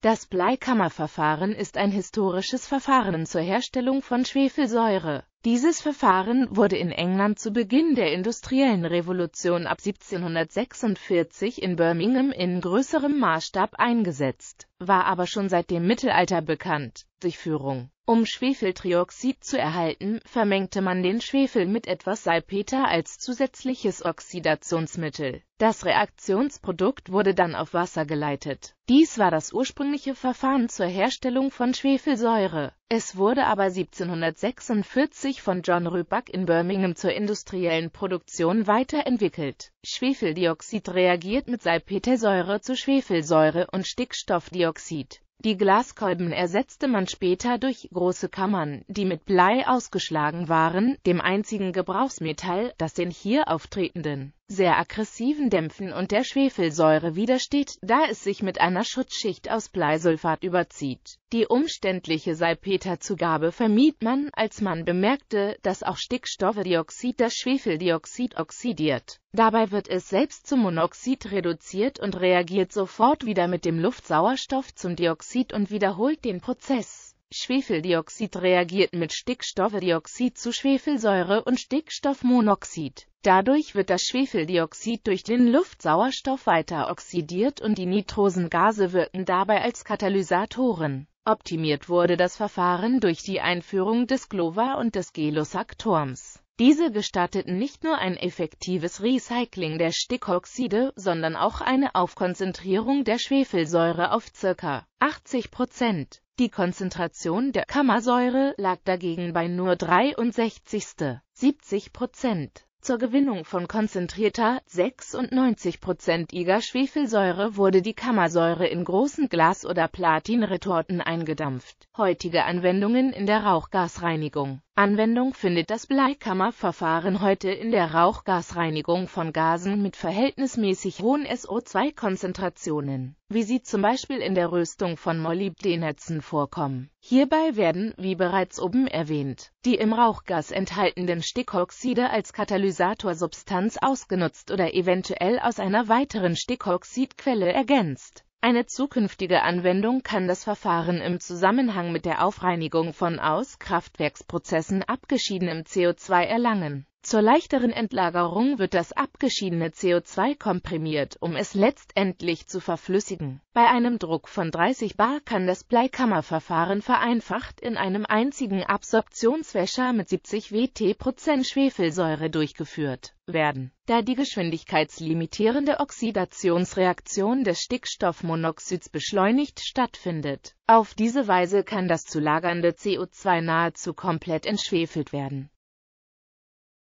Das Bleikammerverfahren ist ein historisches Verfahren zur Herstellung von Schwefelsäure. Dieses Verfahren wurde in England zu Beginn der Industriellen Revolution ab 1746 in Birmingham in größerem Maßstab eingesetzt war aber schon seit dem Mittelalter bekannt. Durchführung. Um Schwefeltrioxid zu erhalten, vermengte man den Schwefel mit etwas Salpeter als zusätzliches Oxidationsmittel. Das Reaktionsprodukt wurde dann auf Wasser geleitet. Dies war das ursprüngliche Verfahren zur Herstellung von Schwefelsäure. Es wurde aber 1746 von John Rybak in Birmingham zur industriellen Produktion weiterentwickelt. Schwefeldioxid reagiert mit Salpetersäure zu Schwefelsäure und Stickstoffdioxid Kohlendioxid. Die Glaskolben ersetzte man später durch große Kammern, die mit Blei ausgeschlagen waren, dem einzigen Gebrauchsmetall, das den hier auftretenden sehr aggressiven Dämpfen und der Schwefelsäure widersteht, da es sich mit einer Schutzschicht aus Bleisulfat überzieht. Die umständliche Salpeterzugabe vermied man, als man bemerkte, dass auch Stickstoffdioxid das Schwefeldioxid oxidiert. Dabei wird es selbst zum Monoxid reduziert und reagiert sofort wieder mit dem Luftsauerstoff zum Dioxid und wiederholt den Prozess. Schwefeldioxid reagiert mit Stickstoffdioxid zu Schwefelsäure und Stickstoffmonoxid. Dadurch wird das Schwefeldioxid durch den Luftsauerstoff weiter oxidiert und die Nitrosengase wirken dabei als Katalysatoren. Optimiert wurde das Verfahren durch die Einführung des Glover und des Gelosaktorms. Diese gestatteten nicht nur ein effektives Recycling der Stickoxide, sondern auch eine Aufkonzentrierung der Schwefelsäure auf ca. 80 Prozent. Die Konzentration der Kammersäure lag dagegen bei nur 63, 70 Prozent. Zur Gewinnung von konzentrierter 96%iger Schwefelsäure wurde die Kammersäure in großen Glas- oder Platinretorten eingedampft. Heutige Anwendungen in der Rauchgasreinigung Anwendung findet das Bleikammerverfahren heute in der Rauchgasreinigung von Gasen mit verhältnismäßig hohen SO2-Konzentrationen, wie sie zum Beispiel in der Röstung von Molybdenetzen vorkommen. Hierbei werden, wie bereits oben erwähnt, die im Rauchgas enthaltenen Stickoxide als Katalysatorsubstanz ausgenutzt oder eventuell aus einer weiteren Stickoxidquelle ergänzt eine zukünftige Anwendung kann das Verfahren im Zusammenhang mit der Aufreinigung von aus Kraftwerksprozessen abgeschiedenem CO2 erlangen zur leichteren Entlagerung wird das abgeschiedene CO2 komprimiert, um es letztendlich zu verflüssigen. Bei einem Druck von 30 bar kann das Bleikammerverfahren vereinfacht in einem einzigen Absorptionswäscher mit 70 Wt% Schwefelsäure durchgeführt werden. Da die geschwindigkeitslimitierende Oxidationsreaktion des Stickstoffmonoxids beschleunigt stattfindet. Auf diese Weise kann das zu lagernde CO2 nahezu komplett entschwefelt werden.